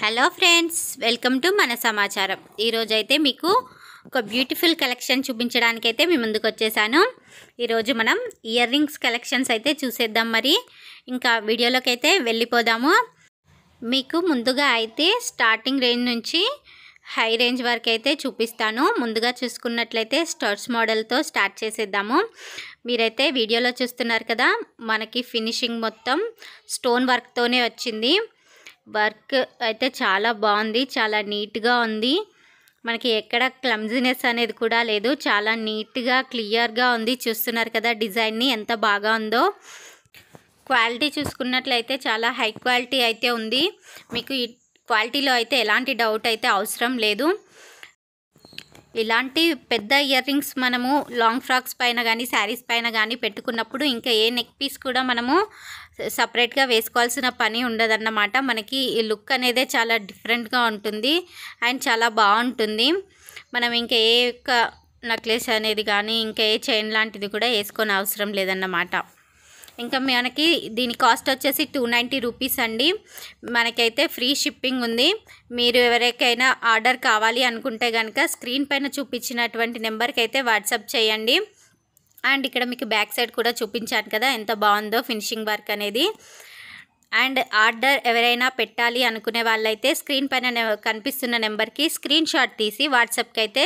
hello friends welcome to మన సమాచారం ఈరోజైతే మీకు ఒక బ్యూటిఫుల్ కలెక్షన్ చూపించడానికైతే మీ ముందుకు వచ్చేసాను ఈరోజు మనం ఇయర్ రింగ్స్ కలెక్షన్స్ అయితే చూసేద్దాం మరి ఇంకా వీడియోలోకి అయితే వెళ్ళిపోదాము మీకు ముందుగా అయితే స్టార్టింగ్ రేంజ్ నుంచి హై రేంజ్ వరకు అయితే చూపిస్తాను ముందుగా చూసుకున్నట్లయితే స్టర్స్ మోడల్తో స్టార్ట్ చేసేద్దాము మీరైతే వీడియోలో చూస్తున్నారు కదా మనకి ఫినిషింగ్ మొత్తం స్టోన్ వర్క్తోనే వచ్చింది వర్క్ అయితే చాలా బాగుంది చాలా నీట్గా ఉంది మనకి ఎక్కడ క్లమ్జీనెస్ అనేది కూడా లేదు చాలా నీట్గా క్లియర్గా ఉంది చూస్తున్నారు కదా డిజైన్ని ఎంత బాగా ఉందో క్వాలిటీ చూసుకున్నట్లయితే చాలా హై క్వాలిటీ అయితే ఉంది మీకు ఈ క్వాలిటీలో అయితే ఎలాంటి డౌట్ అయితే అవసరం లేదు ఇలాంటి పెద్ద ఇయర్ రింగ్స్ మనము లాంగ్ ఫ్రాక్స్ పైన కానీ శారీస్ పైన కానీ పెట్టుకున్నప్పుడు ఇంకా ఏ నెక్ పీస్ కూడా మనము సపరేట్గా వేసుకోవాల్సిన పని ఉండదన్నమాట మనకి ఈ లుక్ అనేది చాలా డిఫరెంట్గా ఉంటుంది అండ్ చాలా బాగుంటుంది మనం ఇంకా ఏ యొక్క నెక్లెస్ అనేది కానీ ఇంకా ఏ చైన్ లాంటిది కూడా వేసుకొని అవసరం లేదన్నమాట ఇంకా మనకి దీని కాస్ట్ వచ్చేసి టూ నైంటీ రూపీస్ అండి మనకైతే ఫ్రీ షిప్పింగ్ ఉంది మీరు ఎవరికైనా ఆర్డర్ కావాలి అనుకుంటే కనుక స్క్రీన్ పైన చూపించినటువంటి నెంబర్కి అయితే వాట్సాప్ చేయండి అండ్ ఇక్కడ మీకు బ్యాక్ సైడ్ కూడా చూపించాను కదా ఎంత బాగుందో ఫినిషింగ్ వర్క్ అనేది అండ్ ఆర్డర్ ఎవరైనా పెట్టాలి అనుకునే వాళ్ళైతే స్క్రీన్ పైన కనిపిస్తున్న నెంబర్కి స్క్రీన్ షాట్ తీసి వాట్సాప్కి అయితే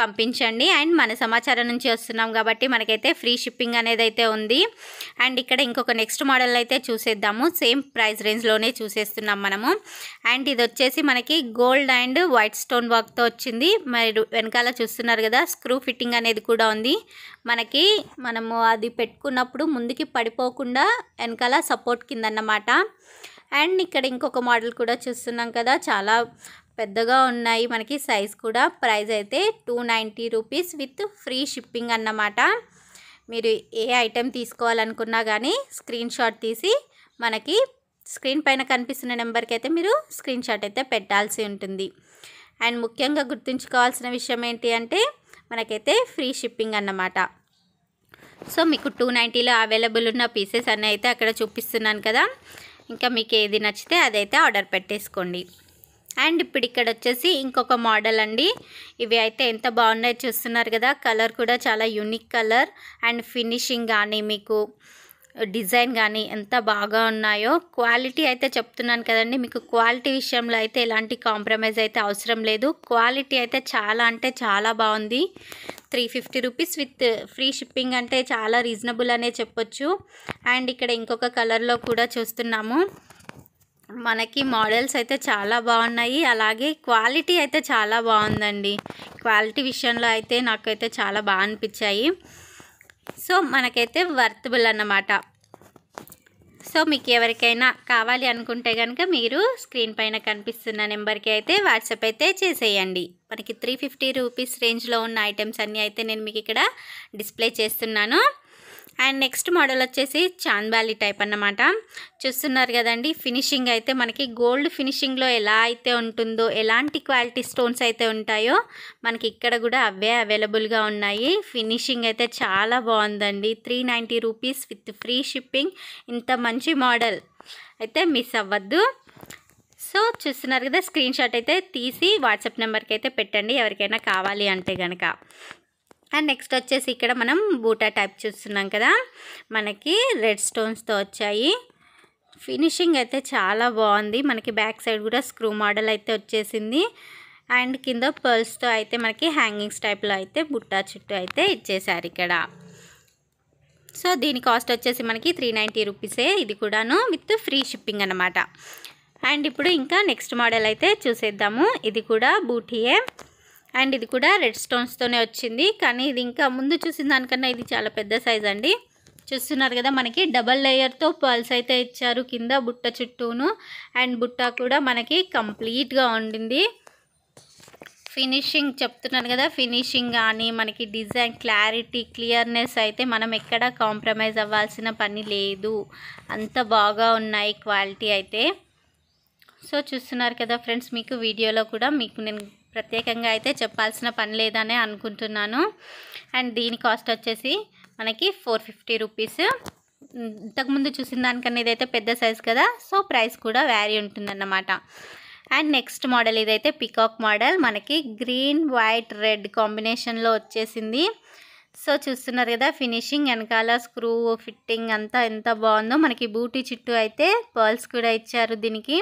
పంపించండి అండ్ మన సమాచారం నుంచి వస్తున్నాం కాబట్టి మనకైతే ఫ్రీ షిప్పింగ్ అనేది అయితే ఉంది అండ్ ఇక్కడ ఇంకొక నెక్స్ట్ మోడల్ అయితే చూసేద్దాము సేమ్ ప్రైస్ రేంజ్లోనే చూసేస్తున్నాం మనము అండ్ ఇది వచ్చేసి మనకి గోల్డ్ అండ్ వైట్ స్టోన్ వర్క్తో వచ్చింది మరి వెనకాల చూస్తున్నారు కదా స్క్రూ ఫిట్టింగ్ అనేది కూడా ఉంది మనకి మనము అది పెట్టుకున్నప్పుడు ముందుకి పడిపోకుండా వెనకాల సపోర్ట్ కిందన్నమాట అండ్ ఇక్కడ ఇంకొక మోడల్ కూడా చూస్తున్నాం కదా చాలా పెద్దగా ఉన్నాయి మనకి సైజ్ కూడా ప్రైస్ అయితే two ninety rupees with free shipping అన్నమాట మీరు ఏ ఐటెం తీసుకోవాలనుకున్నా కానీ స్క్రీన్ షాట్ తీసి మనకి స్క్రీన్ పైన కనిపిస్తున్న నెంబర్కి అయితే మీరు స్క్రీన్ షాట్ అయితే పెట్టాల్సి ఉంటుంది అండ్ ముఖ్యంగా గుర్తుంచుకోవాల్సిన విషయం ఏంటి అంటే మనకైతే ఫ్రీ షిప్పింగ్ అన్నమాట సో మీకు టూ నైంటీలో అవైలబుల్ ఉన్న పీసెస్ అన్నీ అయితే అక్కడ చూపిస్తున్నాను కదా ఇంకా మీకు ఏది నచ్చితే అదైతే ఆర్డర్ పెట్టేసుకోండి అండ్ ఇప్పుడు ఇక్కడ వచ్చేసి ఇంకొక మోడల్ అండి ఇవి అయితే ఎంత బాగున్నాయో చూస్తున్నారు కదా కలర్ కూడా చాలా యూనిక్ కలర్ అండ్ ఫినిషింగ్ కానీ మీకు డిజైన్ కానీ ఎంత బాగా ఉన్నాయో క్వాలిటీ అయితే చెప్తున్నాను కదండి మీకు క్వాలిటీ విషయంలో అయితే ఎలాంటి కాంప్రమైజ్ అయితే అవసరం లేదు క్వాలిటీ అయితే చాలా అంటే చాలా బాగుంది three fifty rupees with free shipping అంటే చాలా రీజనబుల్ అనే చెప్పొచ్చు అండ్ ఇక్కడ ఇంకొక కలర్లో కూడా చూస్తున్నాము మనకి మోడల్స్ అయితే చాలా బాగున్నాయి అలాగే క్వాలిటీ అయితే చాలా బాగుందండి క్వాలిటీ విషయంలో అయితే నాకైతే చాలా బాగా అనిపించాయి సో మనకైతే వర్తబుల్ అన్నమాట సో మీకు ఎవరికైనా కావాలి అనుకుంటే కనుక మీరు స్క్రీన్ పైన కనిపిస్తున్న నెంబర్కి అయితే వాట్సాప్ అయితే చేసేయండి మనకి త్రీ ఫిఫ్టీ రూపీస్ రేంజ్లో ఉన్న ఐటమ్స్ అన్నీ అయితే నేను మీకు ఇక్కడ డిస్ప్లే చేస్తున్నాను అండ్ నెక్స్ట్ మోడల్ వచ్చేసి చాంద్బాలి టైప్ అన్నమాట చూస్తున్నారు కదండి ఫినిషింగ్ అయితే మనకి గోల్డ్ ఫినిషింగ్లో ఎలా అయితే ఉంటుందో ఎలాంటి క్వాలిటీ స్టోన్స్ అయితే ఉంటాయో మనకి ఇక్కడ కూడా అవే అవైలబుల్గా ఉన్నాయి ఫినిషింగ్ అయితే చాలా బాగుందండి three ninety rupees with free shipping ఇంత మంచి మోడల్ అయితే మిస్ అవ్వద్దు సో చూస్తున్నారు కదా స్క్రీన్ షాట్ అయితే తీసి వాట్సాప్ నెంబర్కి అయితే పెట్టండి ఎవరికైనా కావాలి అంటే కనుక అండ్ నెక్స్ట్ వచ్చేసి ఇక్కడ మనం బూటా టైప్ చూస్తున్నాం కదా మనకి రెడ్ స్టోన్స్తో వచ్చాయి ఫినిషింగ్ అయితే చాలా బాగుంది మనకి బ్యాక్ సైడ్ కూడా స్క్రూ మోడల్ అయితే వచ్చేసింది అండ్ కింద పర్ల్స్తో అయితే మనకి హ్యాంగింగ్స్ టైప్లో అయితే బుట్టా చుట్టూ అయితే ఇచ్చేసారు ఇక్కడ సో దీని కాస్ట్ వచ్చేసి మనకి త్రీ నైంటీ రూపీసే ఇది కూడాను విత్ ఫ్రీ షిప్పింగ్ అనమాట అండ్ ఇప్పుడు ఇంకా నెక్స్ట్ మోడల్ అయితే చూసేద్దాము ఇది కూడా బూటీయే అండ్ ఇది కూడా రెడ్ స్టోన్స్తోనే వచ్చింది కానీ ఇది ఇంకా ముందు చూసిన దానికన్నా ఇది చాలా పెద్ద సైజ్ అండి చూస్తున్నారు కదా మనకి డబల్ లేయర్తో పర్ల్స్ అయితే ఇచ్చారు కింద బుట్ట చుట్టూను అండ్ బుట్ట కూడా మనకి కంప్లీట్గా ఉండింది ఫినిషింగ్ చెప్తున్నాను కదా ఫినిషింగ్ కానీ మనకి డిజైన్ క్లారిటీ క్లియర్నెస్ అయితే మనం ఎక్కడ కాంప్రమైజ్ అవ్వాల్సిన పని లేదు అంత బాగా ఉన్నాయి క్వాలిటీ అయితే సో చూస్తున్నారు కదా ఫ్రెండ్స్ మీకు వీడియోలో కూడా మీకు నేను ప్రత్యేకంగా అయితే చెప్పాల్సిన పని లేదనే అనుకుంటున్నాను అండ్ దీని కాస్ట్ వచ్చేసి మనకి ఫోర్ ఫిఫ్టీ రూపీస్ ఇంతకుముందు చూసిన దానికన్నా ఇదైతే పెద్ద సైజ్ కదా సో ప్రైస్ కూడా వ్యారీ ఉంటుందన్నమాట అండ్ నెక్స్ట్ మోడల్ ఇదైతే పికాక్ మోడల్ మనకి గ్రీన్ వైట్ రెడ్ కాంబినేషన్లో వచ్చేసింది సో చూస్తున్నారు కదా ఫినిషింగ్ వెనకాల స్క్రూ ఫిట్టింగ్ అంతా ఎంత బాగుందో మనకి బూటీ చుట్టూ అయితే పర్ల్స్ కూడా ఇచ్చారు దీనికి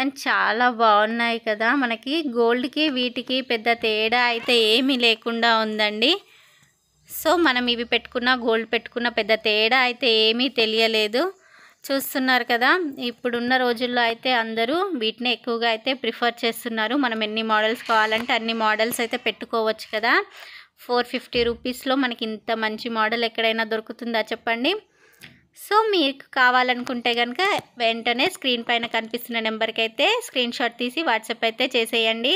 అండ్ చాలా బాగున్నాయి కదా మనకి గోల్డ్కి వీటికి పెద్ద తేడా అయితే ఏమీ లేకుండా ఉందండి సో మనం ఇవి పెట్టుకున్న గోల్డ్ పెట్టుకున్న పెద్ద తేడా అయితే ఏమీ తెలియలేదు చూస్తున్నారు కదా ఇప్పుడున్న రోజుల్లో అయితే అందరూ వీటిని ఎక్కువగా అయితే ప్రిఫర్ చేస్తున్నారు మనం ఎన్ని మోడల్స్ కావాలంటే అన్ని మోడల్స్ అయితే పెట్టుకోవచ్చు కదా ఫోర్ ఫిఫ్టీ రూపీస్లో మనకి ఇంత మంచి మోడల్ ఎక్కడైనా దొరుకుతుందా చెప్పండి సో మీకు కావాలనుకుంటే కనుక వెంటనే స్క్రీన్ పైన కనిపిస్తున్న నెంబర్కి అయితే స్క్రీన్ షాట్ తీసి వాట్సాప్ అయితే చేసేయండి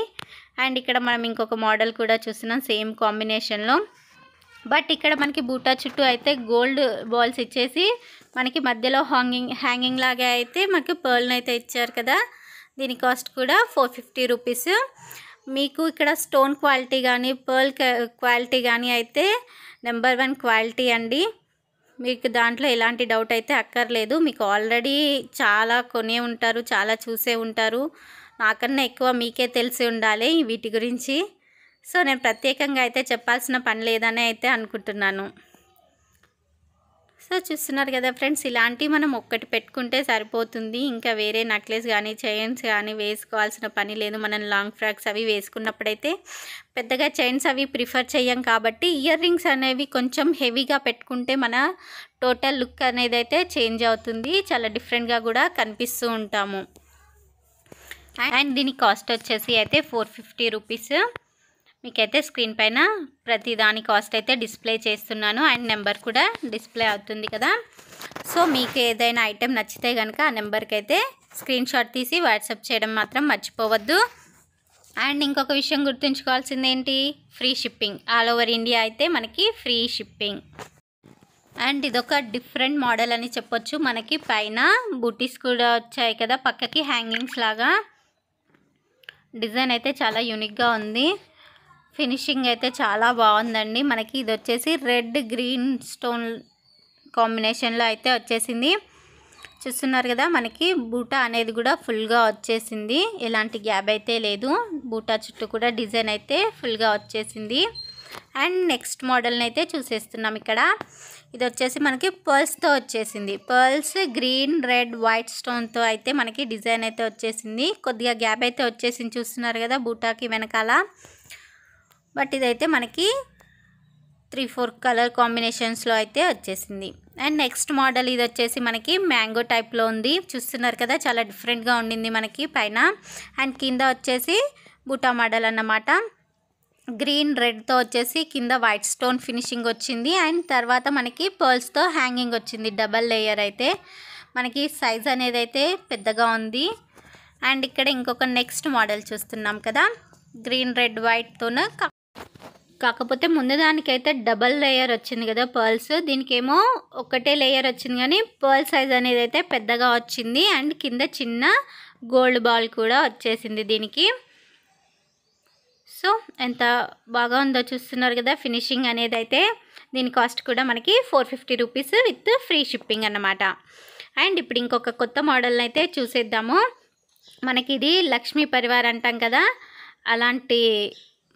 అండ్ ఇక్కడ మనం ఇంకొక మోడల్ కూడా చూస్తున్నాం సేమ్ కాంబినేషన్లో బట్ ఇక్కడ మనకి బూటా చుట్టూ అయితే గోల్డ్ బాల్స్ ఇచ్చేసి మనకి మధ్యలో హ్యాంగింగ్ హ్యాంగింగ్ లాగా అయితే మనకి పర్ల్ని అయితే ఇచ్చారు కదా దీని కాస్ట్ కూడా ఫోర్ ఫిఫ్టీ రూపీస్ మీకు ఇక్కడ స్టోన్ క్వాలిటీ కానీ పర్ల్ క్వాలిటీ కానీ అయితే నెంబర్ వన్ క్వాలిటీ అండి మీకు దాంట్లో ఎలాంటి డౌట్ అయితే అక్కర్లేదు మీకు ఆల్రెడీ చాలా కొనే ఉంటారు చాలా చూసే ఉంటారు నాకన్నా ఎక్కువ మీకే తెలిసి ఉండాలి వీటి గురించి సో నేను ప్రత్యేకంగా అయితే చెప్పాల్సిన పని లేదని అయితే అనుకుంటున్నాను సో చూస్తున్నారు కదా ఫ్రెండ్స్ ఇలాంటివి మనం ఒక్కటి పెట్టుకుంటే సరిపోతుంది ఇంకా వేరే నెక్లెస్ కానీ చైన్స్ కానీ వేసుకోవాల్సిన పని లేదు మనం లాంగ్ ఫ్రాక్స్ అవి వేసుకున్నప్పుడైతే పెద్దగా చైన్స్ అవి ప్రిఫర్ చేయం కాబట్టి ఇయర్ రింగ్స్ అనేవి కొంచెం హెవీగా పెట్టుకుంటే మన టోటల్ లుక్ అనేది అయితే చేంజ్ అవుతుంది చాలా డిఫరెంట్గా కూడా కనిపిస్తూ ఉంటాము అండ్ దీని కాస్ట్ వచ్చేసి అయితే ఫోర్ ఫిఫ్టీ రూపీస్ మీకైతే స్క్రీన్ పైన ప్రతి దాని కాస్ట్ అయితే డిస్ప్లే చేస్తున్నాను అండ్ నెంబర్ కూడా డిస్ప్లే అవుతుంది కదా సో మీకు ఏదైనా ఐటెం నచ్చితే కనుక ఆ నెంబర్కి అయితే స్క్రీన్ షాట్ తీసి వాట్సాప్ చేయడం మాత్రం మర్చిపోవద్దు అండ్ ఇంకొక విషయం గుర్తుంచుకోవాల్సింది ఏంటి free shipping all over India అయితే మనకి ఫ్రీ షిప్పింగ్ అండ్ ఇదొక డిఫరెంట్ మోడల్ అని చెప్పొచ్చు మనకి పైన బూటీస్ కూడా వచ్చాయి కదా పక్కకి హ్యాంగింగ్స్ లాగా డిజైన్ అయితే చాలా యూనిక్గా ఉంది ఫినిషింగ్ అయితే చాలా బాగుందండి మనకి ఇది వచ్చేసి రెడ్ గ్రీన్ స్టోన్ కాంబినేషన్లో అయితే వచ్చేసింది చూస్తున్నారు కదా మనకి బూటా అనేది కూడా ఫుల్గా వచ్చేసింది ఎలాంటి గ్యాప్ అయితే లేదు బూటా చుట్టూ కూడా డిజైన్ అయితే ఫుల్గా వచ్చేసింది అండ్ నెక్స్ట్ మోడల్ని అయితే చూసేస్తున్నాం ఇక్కడ ఇది వచ్చేసి మనకి పర్ల్స్తో వచ్చేసింది పర్ల్స్ గ్రీన్ రెడ్ వైట్ స్టోన్తో అయితే మనకి డిజైన్ అయితే వచ్చేసింది కొద్దిగా గ్యాప్ అయితే వచ్చేసింది చూస్తున్నారు కదా బూటాకి వెనకాల బట్ ఇదైతే మనకి త్రీ ఫోర్ కలర్ కాంబినేషన్స్లో అయితే వచ్చేసింది అండ్ నెక్స్ట్ మోడల్ ఇది వచ్చేసి మనకి మ్యాంగో టైప్లో ఉంది చూస్తున్నారు కదా చాలా డిఫరెంట్గా ఉండింది మనకి పైన అండ్ కింద వచ్చేసి బుటా మోడల్ అన్నమాట గ్రీన్ రెడ్తో వచ్చేసి కింద వైట్ స్టోన్ ఫినిషింగ్ వచ్చింది అండ్ తర్వాత మనకి పర్ల్స్తో హ్యాంగింగ్ వచ్చింది డబల్ లేయర్ అయితే మనకి సైజ్ అనేది అయితే పెద్దగా ఉంది అండ్ ఇక్కడ ఇంకొక నెక్స్ట్ మోడల్ చూస్తున్నాం కదా గ్రీన్ రెడ్ వైట్తోనే కాకపోతే ముందు దానికైతే డబల్ లేయర్ వచ్చింది కదా పర్ల్స్ దీనికేమో ఒకటే లేయర్ వచ్చింది కానీ పర్ల్ సైజ్ అనేది అయితే పెద్దగా వచ్చింది అండ్ కింద చిన్న గోల్డ్ బాల్ కూడా వచ్చేసింది దీనికి సో ఎంత బాగా ఉందో చూస్తున్నారు కదా ఫినిషింగ్ అనేది అయితే దీని కాస్ట్ కూడా మనకి four fifty rupees with free shipping అన్నమాట అండ్ ఇప్పుడు ఇంకొక కొత్త మోడల్ని అయితే చూసేద్దాము మనకి ఇది లక్ష్మీ పరివార్ అంటాం కదా అలాంటి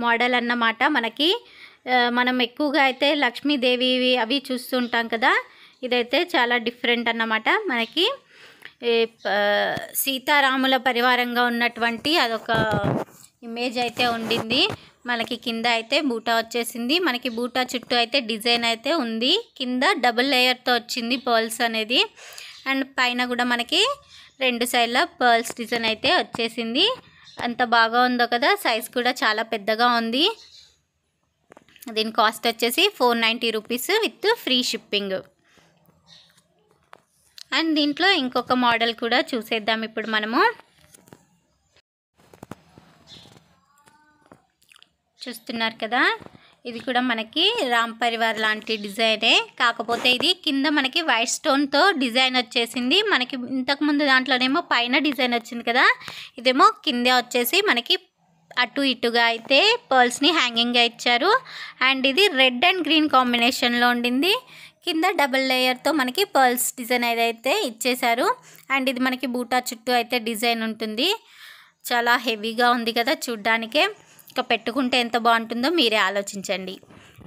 మోడల్ అన్నమాట మనకి మనం ఎక్కువగా అయితే లక్ష్మీదేవి అవి చూస్తుంటాం కదా ఇదైతే చాలా డిఫరెంట్ అన్నమాట మనకి సీతారాముల పరివారంగా ఉన్నటువంటి అదొక ఇమేజ్ అయితే ఉండింది మనకి కింద అయితే బూటా వచ్చేసింది మనకి బూటా చుట్టూ అయితే డిజైన్ అయితే ఉంది కింద డబుల్ లేయర్తో వచ్చింది పర్ల్స్ అనేది అండ్ పైన కూడా మనకి రెండు సైడ్ల పర్ల్స్ డిజైన్ అయితే వచ్చేసింది అంత బాగా ఉందో కదా సైజ్ కూడా చాలా పెద్దగా ఉంది దీని కాస్ట్ వచ్చేసి four ninety rupees with free shipping and దీంట్లో ఇంకొక మోడల్ కూడా చూసేద్దాం ఇప్పుడు మనము చూస్తున్నారు కదా ఇది కూడా మనకి రామ్ పరివార్ లాంటి డిజైనే కాకపోతే ఇది కింద మనకి వైట్ స్టోన్తో డిజైన్ వచ్చేసింది మనకి ఇంతకుముందు దాంట్లోనేమో పైన డిజైన్ వచ్చింది కదా ఇదేమో కింద వచ్చేసి మనకి అటు ఇటుగా అయితే పర్ల్స్ని హ్యాంగింగ్గా ఇచ్చారు అండ్ ఇది రెడ్ అండ్ గ్రీన్ కాంబినేషన్లో ఉండింది కింద డబుల్ లేయర్తో మనకి పర్ల్స్ డిజైన్ అయితే ఇచ్చేశారు అండ్ ఇది మనకి బూటా చుట్టూ అయితే డిజైన్ ఉంటుంది చాలా హెవీగా ఉంది కదా చూడ్డానికే ఇంకా పెట్టుకుంటే ఎంత బాగుంటుందో మీరే ఆలోచించండి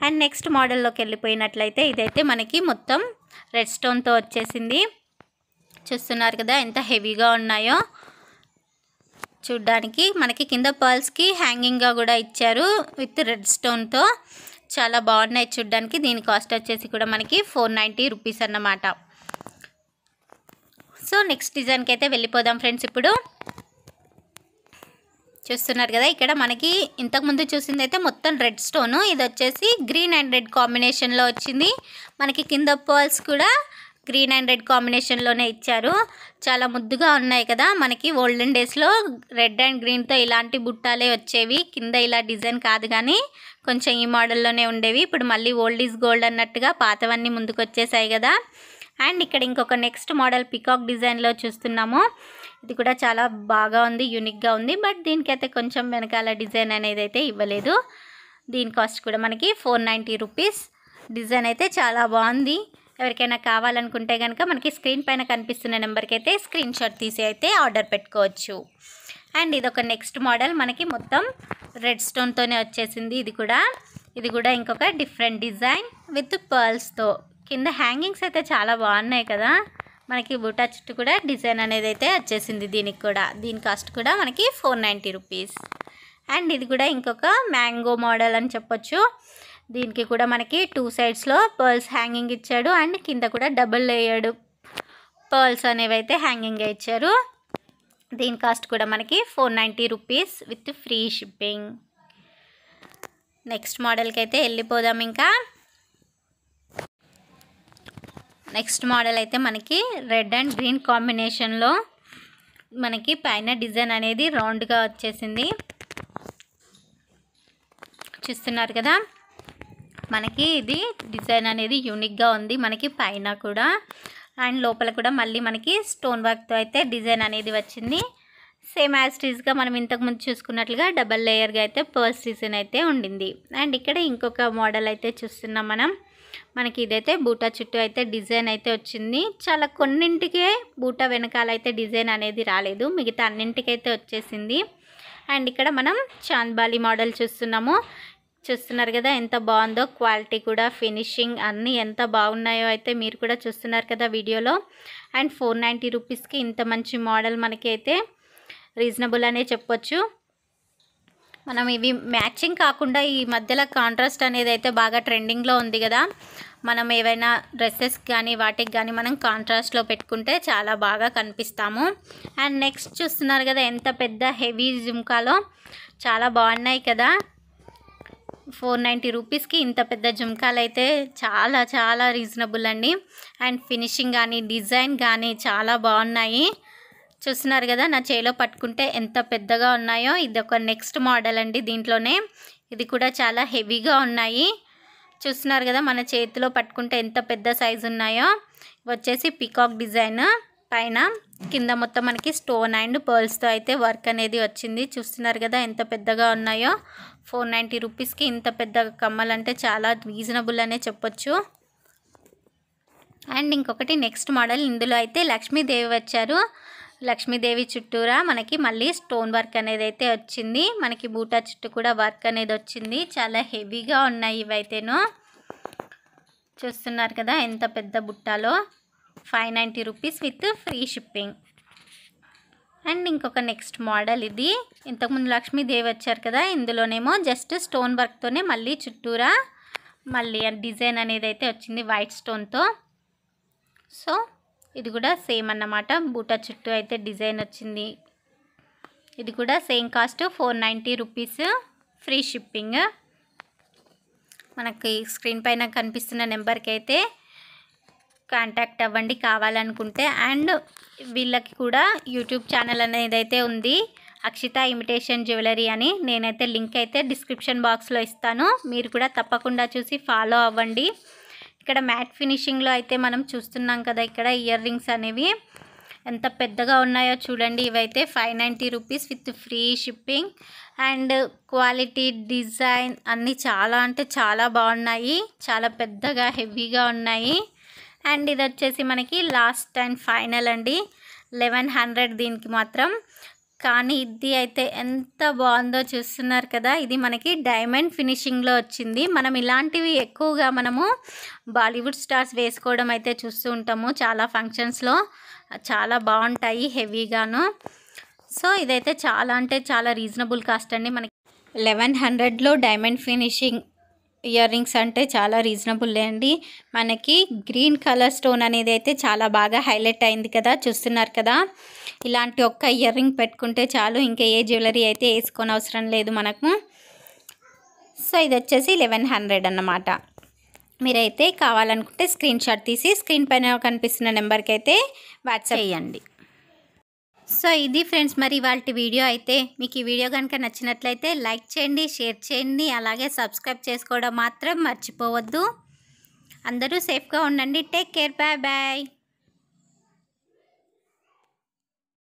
అండ్ నెక్స్ట్ మోడల్లోకి వెళ్ళిపోయినట్లయితే ఇదైతే మనకి మొత్తం రెడ్ స్టోన్తో వచ్చేసింది చూస్తున్నారు కదా ఎంత హెవీగా ఉన్నాయో చూడ్డానికి మనకి కింద పర్ల్స్కి హ్యాంగింగ్గా కూడా ఇచ్చారు విత్ రెడ్ స్టోన్తో చాలా బాగున్నాయి చూడ్డానికి దీని కాస్ట్ వచ్చేసి కూడా మనకి ఫోర్ నైంటీ రూపీస్ అన్నమాట సో నెక్స్ట్ డిజైన్కి అయితే వెళ్ళిపోదాం ఫ్రెండ్స్ ఇప్పుడు చూస్తున్నారు కదా ఇక్కడ మనకి ఇంతకుముందు చూసింది అయితే మొత్తం రెడ్ స్టోను ఇది వచ్చేసి గ్రీన్ అండ్ రెడ్ కాంబినేషన్లో వచ్చింది మనకి కింద పర్ల్స్ కూడా గ్రీన్ అండ్ రెడ్ కాంబినేషన్లోనే ఇచ్చారు చాలా ముద్దుగా ఉన్నాయి కదా మనకి ఓల్డెన్ డేస్లో రెడ్ అండ్ గ్రీన్తో ఇలాంటి బుట్టాలే వచ్చేవి కింద ఇలా డిజైన్ కాదు కానీ కొంచెం ఈ మోడల్లోనే ఉండేవి ఇప్పుడు మళ్ళీ ఓల్డ్ ఈజ్ గోల్డ్ అన్నట్టుగా పాతవన్నీ ముందుకు వచ్చేసాయి కదా అండ్ ఇక్కడ ఇంకొక నెక్స్ట్ మోడల్ పికాక్ డిజైన్లో చూస్తున్నాము ఇది కూడా చాలా బాగా ఉంది యూనిక్గా ఉంది బట్ దీనికైతే కొంచెం వెనకాల డిజైన్ అనేది అయితే ఇవ్వలేదు దీని కాస్ట్ కూడా మనకి ఫోర్ నైంటీ రూపీస్ డిజైన్ అయితే చాలా బాగుంది ఎవరికైనా కావాలనుకుంటే కనుక మనకి స్క్రీన్ పైన కనిపిస్తున్న నెంబర్కి అయితే స్క్రీన్ షాట్ తీసి అయితే ఆర్డర్ పెట్టుకోవచ్చు అండ్ ఇది ఒక నెక్స్ట్ మోడల్ మనకి మొత్తం రెడ్ స్టోన్తోనే వచ్చేసింది ఇది కూడా ఇది కూడా ఇంకొక డిఫరెంట్ డిజైన్ విత్ పర్ల్స్తో కింద హ్యాంగింగ్స్ అయితే చాలా బాగున్నాయి కదా మనకి బుటా చుట్టూ కూడా డిజైన్ అనేది అయితే వచ్చేసింది దీనికి కూడా దీని కాస్ట్ కూడా మనకి ఫోర్ నైంటీ రూపీస్ అండ్ ఇది కూడా ఇంకొక మ్యాంగో మోడల్ అని చెప్పొచ్చు దీనికి కూడా మనకి టూ సైడ్స్లో పర్ల్స్ హ్యాంగింగ్ ఇచ్చాడు అండ్ కింద కూడా డబుల్ లేయర్డ్ పర్ల్స్ అనేవి అయితే హ్యాంగింగ్ ఇచ్చారు దీని కాస్ట్ కూడా మనకి four ninety rupees with free shipping next మోడల్కి అయితే వెళ్ళిపోదాం ఇంకా నెక్స్ట్ మోడల్ అయితే మనకి రెడ్ అండ్ గ్రీన్ కాంబినేషన్లో మనకి పైన డిజైన్ అనేది రౌండ్గా వచ్చేసింది చూస్తున్నారు కదా మనకి ఇది డిజైన్ అనేది యూనిక్గా ఉంది మనకి పైన కూడా అండ్ లోపల కూడా మళ్ళీ మనకి స్టోన్ వర్క్తో అయితే డిజైన్ అనేది వచ్చింది సేమ్ యాస్టీస్గా మనం ఇంతకుముందు చూసుకున్నట్లుగా డబల్ లేయర్గా అయితే పర్స్ డిజైన్ అయితే ఉండింది అండ్ ఇక్కడ ఇంకొక మోడల్ అయితే చూస్తున్నాం మనం మనకి ఇదైతే బూటా చుట్టూ అయితే డిజైన్ అయితే వచ్చింది చాలా కొన్నింటికే బూటా వెనకాలైతే డిజైన్ అనేది రాలేదు మిగతా అన్నింటికైతే వచ్చేసింది అండ్ ఇక్కడ మనం చాంద్బాలి మోడల్ చూస్తున్నాము చూస్తున్నారు కదా ఎంత బాగుందో క్వాలిటీ కూడా ఫినిషింగ్ అన్నీ ఎంత బాగున్నాయో అయితే మీరు కూడా చూస్తున్నారు కదా వీడియోలో అండ్ ఫోర్ నైంటీ రూపీస్కి ఇంత మంచి మోడల్ మనకి అయితే రీజనబుల్ అనే చెప్పొచ్చు మనం ఇవి మ్యాచింగ్ కాకుండా ఈ మధ్యలో కాంట్రాస్ట్ అనేది అయితే బాగా ట్రెండింగ్లో ఉంది కదా మనం ఏవైనా డ్రెస్సెస్ కానీ వాటికి కానీ మనం కాంట్రాస్ట్లో పెట్టుకుంటే చాలా బాగా కనిపిస్తాము అండ్ నెక్స్ట్ చూస్తున్నారు కదా ఎంత పెద్ద హెవీ జుమ్కాలో చాలా బాగున్నాయి కదా ఫోర్ నైంటీ రూపీస్కి ఇంత పెద్ద జుమ్కాలు అయితే చాలా చాలా రీజనబుల్ అండి అండ్ ఫినిషింగ్ కానీ డిజైన్ కానీ చాలా బాగున్నాయి చూస్తున్నారు కదా నా చేలో పట్టుకుంటే ఎంత పెద్దగా ఉన్నాయో ఇది ఒక నెక్స్ట్ మోడల్ అండి దీంట్లోనే ఇది కూడా చాలా హెవీగా ఉన్నాయి చూస్తున్నారు కదా మన చేతిలో పట్టుకుంటే ఎంత పెద్ద సైజు ఉన్నాయో వచ్చేసి పికాక్ డిజైన్ పైన కింద మొత్తం మనకి స్టోన్ అండ్ పర్ల్స్తో అయితే వర్క్ అనేది వచ్చింది చూస్తున్నారు కదా ఎంత పెద్దగా ఉన్నాయో ఫోర్ నైంటీ రూపీస్కి ఇంత పెద్ద కమ్మలంటే చాలా రీజనబుల్ అనే చెప్పొచ్చు అండ్ ఇంకొకటి నెక్స్ట్ మోడల్ ఇందులో అయితే లక్ష్మీదేవి వచ్చారు లక్ష్మీదేవి చుట్టూరా మనకి మళ్ళీ స్టోన్ వర్క్ అనేది అయితే వచ్చింది మనకి బూటా చుట్టూ కూడా వర్క్ అనేది వచ్చింది చాలా హెవీగా ఉన్నాయి ఇవైతేను చూస్తున్నారు కదా ఎంత పెద్ద బుట్టాలో five ninety rupees with free shipping and ఇంకొక నెక్స్ట్ మోడల్ ఇది ఇంతకుముందు లక్ష్మీదేవి వచ్చారు కదా ఇందులోనేమో జస్ట్ స్టోన్ వర్క్తోనే మళ్ళీ చుట్టూరా మళ్ళీ డిజైన్ అనేది అయితే వచ్చింది వైట్ స్టోన్తో సో ఇది కూడా సేమ్ అన్నమాట బూటా చుట్టూ అయితే డిజైన్ వచ్చింది ఇది కూడా same cost four ninety rupees free shipping మనకి స్క్రీన్ పైన కనిపిస్తున్న నెంబర్కి అయితే కాంటాక్ట్ అవ్వండి కావాలనుకుంటే అండ్ వీళ్ళకి కూడా యూట్యూబ్ ఛానల్ అనేది అయితే ఉంది అక్షిత ఇమిటేషన్ జ్యువెలరీ అని నేనైతే లింక్ అయితే డిస్క్రిప్షన్ బాక్స్లో ఇస్తాను మీరు కూడా తప్పకుండా చూసి ఫాలో అవ్వండి ఇక్కడ మ్యాట్ ఫినిషింగ్లో అయితే మనం చూస్తున్నాం కదా ఇక్కడ ఇయర్ రింగ్స్ అనేవి ఎంత పెద్దగా ఉన్నాయో చూడండి ఇవైతే five ninety rupees with free shipping and quality design అన్నీ చాలా అంటే చాలా బాగున్నాయి చాలా పెద్దగా హెవీగా ఉన్నాయి అండ్ ఇది వచ్చేసి మనకి లాస్ట్ అండ్ ఫైనల్ అండి లెవెన్ హండ్రెడ్ దీనికి మాత్రం కానీ ఇది అయితే ఎంత బాగుందో చూస్తున్నారు కదా ఇది మనకి డైమండ్ ఫినిషింగ్లో వచ్చింది మనం ఇలాంటివి ఎక్కువగా మనము బాలీవుడ్ స్టార్స్ వేసుకోవడం అయితే చూస్తూ ఉంటాము చాలా ఫంక్షన్స్లో చాలా బాగుంటాయి హెవీగాను సో ఇదైతే చాలా అంటే చాలా రీజనబుల్ కాస్ట్ అండి మనకి లెవెన్ హండ్రెడ్లో డైమండ్ ఫినిషింగ్ ఇయర్ రింగ్స్ అంటే చాలా రీజనబుల్ అండి మనకి గ్రీన్ కలర్ స్టోన్ అనేది అయితే చాలా బాగా హైలైట్ అయింది కదా చూస్తున్నారు కదా ఇలాంటి ఒక్క ఇయర్ రింగ్ పెట్టుకుంటే చాలు ఇంకా ఏ జ్యువెలరీ అయితే వేసుకొని అవసరం లేదు మనకు సో ఇది వచ్చేసి లెవెన్ హండ్రెడ్ అన్నమాట మీరైతే కావాలనుకుంటే స్క్రీన్ షాట్ తీసి స్క్రీన్ పైన కనిపిస్తున్న నెంబర్కి అయితే వాట్సాప్ చేయండి సో ఇది ఫ్రెండ్స్ మరి ఇవాళ వీడియో అయితే మీకు ఈ వీడియో కనుక నచ్చినట్లయితే లైక్ చేయండి షేర్ చేయండి అలాగే సబ్స్క్రైబ్ చేసుకోవడం మాత్రం మర్చిపోవద్దు అందరూ సేఫ్గా ఉండండి టేక్ కేర్ బాయ్ బాయ్